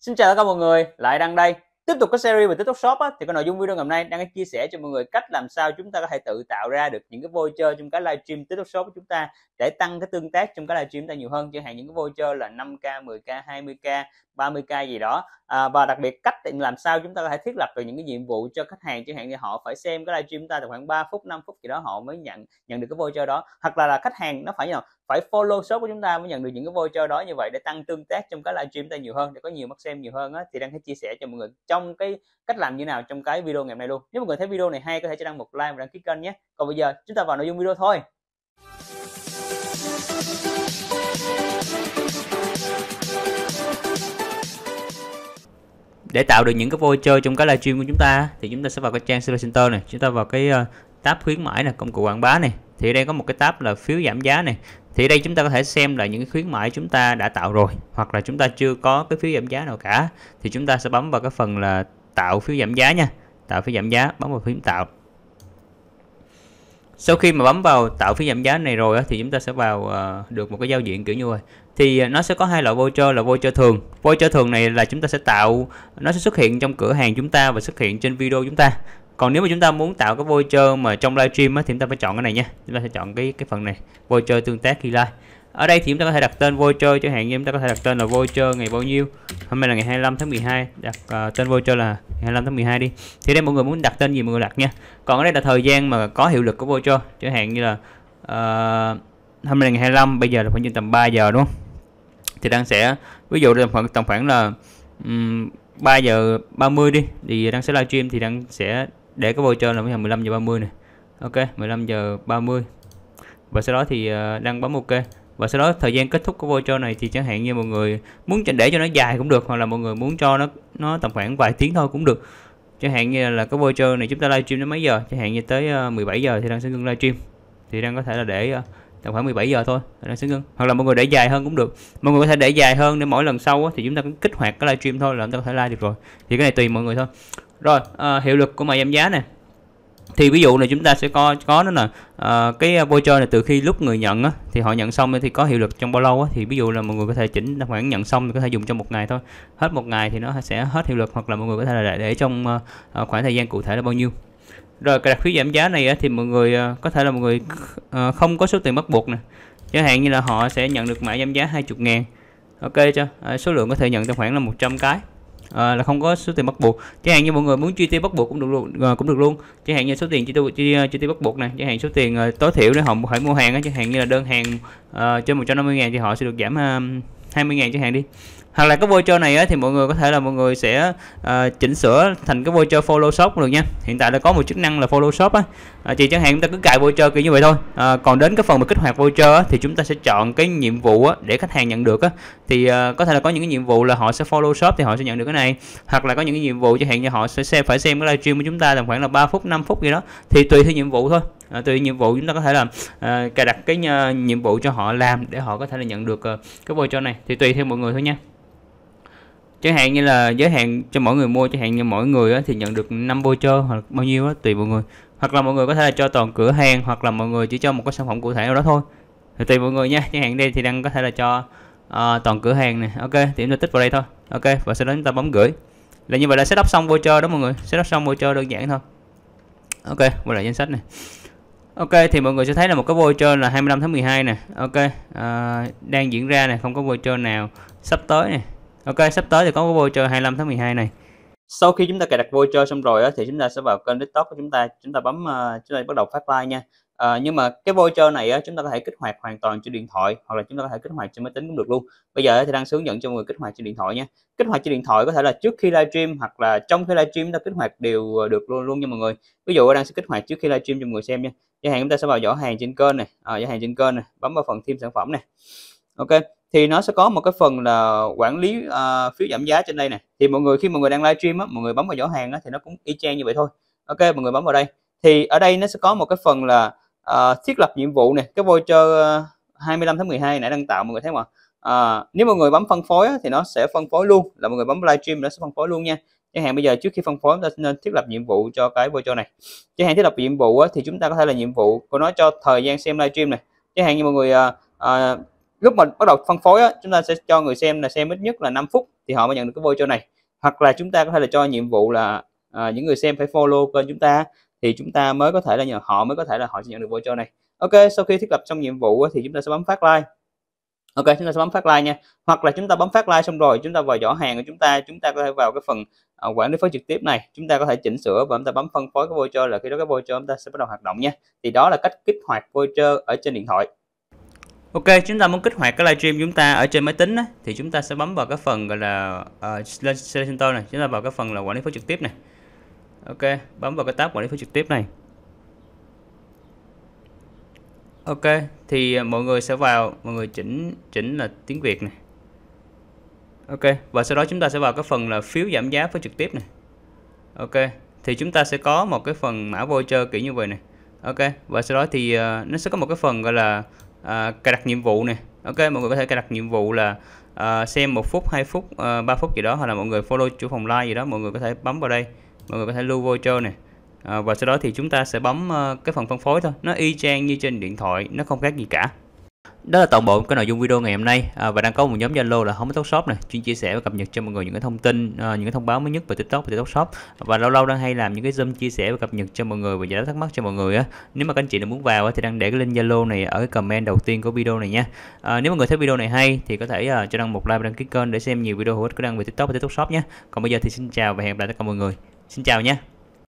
Xin chào tất cả mọi người, lại đăng đây. Tiếp tục có series về TikTok Shop á, thì cái nội dung video ngày hôm nay đang chia sẻ cho mọi người cách làm sao chúng ta có thể tự tạo ra được những cái voucher trong cái livestream TikTok Shop của chúng ta để tăng cái tương tác trong cái livestream ta nhiều hơn, chẳng hạn những cái voucher là 5k, 10k, 20k 30k gì đó à, và đặc biệt cách làm sao chúng ta có thể thiết lập được những cái nhiệm vụ cho khách hàng chẳng hạn như họ phải xem cái livestream ta từ khoảng 3 phút 5 phút gì đó họ mới nhận nhận được cái voucher đó hoặc là là khách hàng nó phải nào ờ, phải follow số của chúng ta mới nhận được những cái voucher đó như vậy để tăng tương tác trong cái livestream ta nhiều hơn để có nhiều mắt xem nhiều hơn á, thì đang hãy chia sẻ cho mọi người trong cái cách làm như nào trong cái video ngày hôm nay luôn nếu mọi người thấy video này hay có thể cho đăng một like và đăng ký kênh nhé còn bây giờ chúng ta vào nội dung video thôi để tạo được những cái voucher trong cái livestream của chúng ta thì chúng ta sẽ vào cái trang seller center này chúng ta vào cái uh, tab khuyến mãi này công cụ quảng bá này thì đây có một cái tab là phiếu giảm giá này thì đây chúng ta có thể xem là những cái khuyến mãi chúng ta đã tạo rồi hoặc là chúng ta chưa có cái phiếu giảm giá nào cả thì chúng ta sẽ bấm vào cái phần là tạo phiếu giảm giá nha tạo phiếu giảm giá bấm vào phím tạo sau khi mà bấm vào tạo phí giảm giá này rồi thì chúng ta sẽ vào ờ, được một cái giao diện kiểu như vậy thì ờ, nó sẽ có hai loại voucher là voucher thường voucher thường này là chúng ta sẽ tạo nó sẽ xuất hiện trong cửa hàng chúng ta và xuất hiện trên video chúng ta còn nếu mà chúng ta muốn tạo cái voucher mà trong livestream á, thì chúng ta phải chọn cái này nha chúng ta sẽ chọn cái cái phần này voucher tương tác khi live ở đây thì chúng ta có thể đặt tên voucher chẳng hạn như chúng ta có thể đặt tên là voucher ngày bao nhiêu hôm nay là ngày 25 tháng 12 đặt uh, tên voucher là ngày 25 tháng 12 đi thì đây mọi người muốn đặt tên gì mọi người đặt nha còn ở đây là thời gian mà có hiệu lực của voucher chẳng hạn như là uh, hôm nay là ngày 25 bây giờ là khoảng chừng tầm 3 giờ đúng không thì đang sẽ ví dụ tầm khoảng tầm khoảng là um, 3 giờ 30 đi thì đang sẽ livestream thì đang sẽ để cái voucher là 15 giờ 30 này ok 15 giờ 30 và sau đó thì uh, ờ, đang bấm ok và sau đó thời gian kết thúc của voucher này thì chẳng hạn như mọi người muốn để cho nó dài cũng được hoặc là mọi người muốn cho nó nó tầm khoảng vài tiếng thôi cũng được chẳng hạn như là cái voucher này chúng ta livestream đến mấy giờ chẳng hạn như tới 17 ờ, giờ thì đang sẽ ngưng livestream thì đang có thể là để ờ, tầm khoảng 17 giờ thôi đang sẽ ngưng hoặc là mọi người để dài hơn cũng được mọi người có thể để dài hơn để mỗi lần sau thì chúng ta cũng kích hoạt cái livestream thôi là chúng ta có thể live được rồi thì cái này tùy mọi người thôi rồi à, hiệu lực của mã giảm giá này thì ví dụ là chúng ta sẽ có có nó là uh, cái voucher này từ khi lúc người nhận á, thì họ nhận xong thì có hiệu lực trong bao lâu á, thì ví dụ là mọi người có thể chỉnh khoản nhận xong thì có thể dùng trong một ngày thôi hết một ngày thì nó sẽ hết hiệu lực hoặc là mọi người có thể là để trong uh, khoảng thời gian cụ thể là bao nhiêu rồi cái đặc phí giảm giá này á, thì mọi người uh, có thể là mọi người uh, không có số tiền bắt buộc nè chẳng hạn như là họ sẽ nhận được mã giảm giá 20 ngàn ok chưa à, số lượng có thể nhận tài khoản là 100 cái à, là không có số tiền bắt buộc chẳng hạn như mọi người muốn chi tiêu bắt buộc cũng được luôn à, cũng được luôn chẳng hạn như số tiền chi tiêu chi, chi tiêu bắt buộc này chẳng hạn số tiền uh, tối thiểu để họ phải mua hàng á chẳng hạn như là đơn hàng uh, trên 150 ngàn thì họ sẽ được giảm uh, 20.000 chẳng hạn đi hoặc là cái voucher này á, thì mọi người có thể là mọi người sẽ uh, chỉnh sửa thành cái voucher follow shop được nha hiện tại đã có một chức năng là follow shop á à, ờ, chỉ chẳng hạn chúng ta cứ cài voucher kiểu như vậy thôi à, còn đến cái phần mà kích hoạt voucher á, thì chúng ta sẽ chọn cái nhiệm vụ á, để khách hàng nhận được á thì uh, có thể là có những cái nhiệm vụ là họ sẽ follow shop thì họ sẽ nhận được cái này hoặc là có những cái nhiệm vụ chẳng hạn như họ sẽ xem phải xem cái livestream của chúng ta tầm khoảng là 3 phút 5 phút gì đó thì tùy theo nhiệm vụ thôi à, tùy nhiệm vụ chúng ta có thể là à, cài đặt cái uh, nhiệm vụ cho họ làm để họ có thể là nhận được uh, cái voucher này thì tùy theo mọi người thôi nha chẳng hạn như là giới hạn cho mỗi người mua chẳng hạn như mỗi người á, thì nhận được 5 voucher hoặc bao nhiêu đó tùy mọi người hoặc là mọi người có thể là cho toàn cửa hàng hoặc là mọi người chỉ cho một cái sản phẩm cụ thể nào đó thôi thì tùy mọi người nha chẳng hạn đây thì đang có thể là cho uh, toàn cửa hàng này ok thì chúng ta tích vào đây thôi ok và sau đó chúng ta bấm gửi là như vậy là setup xong voucher đó mọi người setup xong voucher đơn giản thôi ok quay lại danh sách này Ok thì mọi người sẽ thấy là một cái vô trên là 25 tháng 12 nè Ok à, đang diễn ra này không có vô trên nào sắp tới này, Ok sắp tới thì có vô chơi 25 tháng 12 này sau khi chúng ta cài đặt vô chơi xong rồi á, thì chúng ta sẽ vào kênh tiktok của chúng ta chúng ta bấm uh, chúng ta bắt đầu phát like nha à, nhưng mà cái voucher này á, chúng ta có thể kích hoạt hoàn toàn trên điện thoại hoặc là chúng ta có thể kích hoạt trên máy tính cũng được luôn bây giờ thì đang hướng dẫn cho mọi người kích hoạt trên điện thoại nha kích hoạt trên điện thoại có thể là trước khi livestream hoặc là trong khi livestream ta kích hoạt đều ờ, được luôn luôn nha mọi người ví dụ đang sẽ kích hoạt trước khi livestream cho mọi người xem nha giá hàng chúng ta sẽ vào giỏ hàng trên kênh này à, giỏ hàng trên kênh này bấm vào phần thêm sản phẩm này ok thì nó sẽ có một cái phần là quản lý uh, phiếu giảm giá trên đây này thì mọi người khi mọi người đang livestream á mọi người bấm vào giỏ hàng á thì nó cũng y chang như vậy thôi ok mọi người bấm vào đây thì ở đây nó sẽ có một cái phần là uh, thiết lập nhiệm vụ này cái voucher 25 ờ, tháng 12 nãy đang tạo mọi người thấy không ạ à, nếu mọi người bấm phân phối thì nó sẽ phân phối luôn là mọi người bấm livestream nó sẽ phân phối luôn nha chẳng hạn bây giờ trước khi phân phối chúng ta nên thiết lập nhiệm vụ cho cái voucher này chẳng hạn thiết lập nhiệm vụ thì chúng ta có thể là nhiệm vụ của nó cho thời gian xem livestream này chẳng hạn như mọi người à, à, lúc mà bắt đầu phân phối chúng ta sẽ cho người xem là xem ít nhất là 5 phút thì họ mới nhận được cái voucher này hoặc là chúng ta có thể là cho nhiệm vụ là à, những người xem phải follow kênh chúng ta thì chúng ta mới có thể là nhờ họ mới có thể là họ sẽ nhận được voucher này ok sau khi thiết lập xong nhiệm vụ thì chúng ta sẽ bấm phát like ok chúng ta sẽ bấm phát like nha hoặc là chúng ta bấm phát like xong rồi chúng ta vào giỏ hàng của chúng ta chúng ta có thể vào cái phần quản lý phối trực tiếp này chúng ta có thể chỉnh sửa và chúng ta bấm phân phối cái voucher là khi đó cái voucher chúng ta sẽ bắt đầu hoạt động nha thì đó là cách kích hoạt voucher ở trên điện thoại Ok, chúng ta muốn kích hoạt cái livestream chúng ta ở trên máy tính á, thì chúng ta sẽ bấm vào cái phần gọi là uh, Center này, chúng ta vào cái phần là quản lý phối trực tiếp này ok bấm vào cái tab quản lý phí trực tiếp này ok thì à, mọi người sẽ vào mọi người chỉnh chỉnh là tiếng Việt này ok và sau đó chúng ta sẽ vào cái phần là phiếu giảm giá phí trực tiếp này ok thì chúng ta sẽ có một cái phần mã voucher kiểu như vậy này ok và sau đó thì uh, nó sẽ có một cái phần gọi là uh, cài đặt nhiệm vụ này ok mọi người có thể cài đặt nhiệm vụ là uh, xem một phút 2 phút uh, 3 phút gì đó hoặc là mọi người follow chủ phòng like gì đó mọi người có thể bấm vào đây mọi người có thể lưu vô này à, và sau đó thì chúng ta sẽ bấm uh, cái phần phân phối thôi nó y chang như trên điện thoại nó không khác gì cả đó là toàn bộ cái nội dung video ngày hôm nay à, và đang có một nhóm Zalo là Home Talk Shop này chuyên chia sẻ và cập nhật cho mọi người những cái thông tin à, những cái thông báo mới nhất về TikTok và TikTok Shop và lâu lâu đang hay làm những cái zoom chia sẻ và cập nhật cho mọi người và giải đáp thắc mắc cho mọi người á nếu mà các anh chị nào muốn vào á, thì đang để cái link Zalo này ở cái comment đầu tiên của video này nha à, nếu mọi người thấy video này hay thì có thể à, cho đăng một like và đăng ký kênh để xem nhiều video hữu ích của đăng về TikTok và TikTok Shop nhé còn bây giờ thì xin chào và hẹn gặp lại tất cả mọi người Xin chào nhé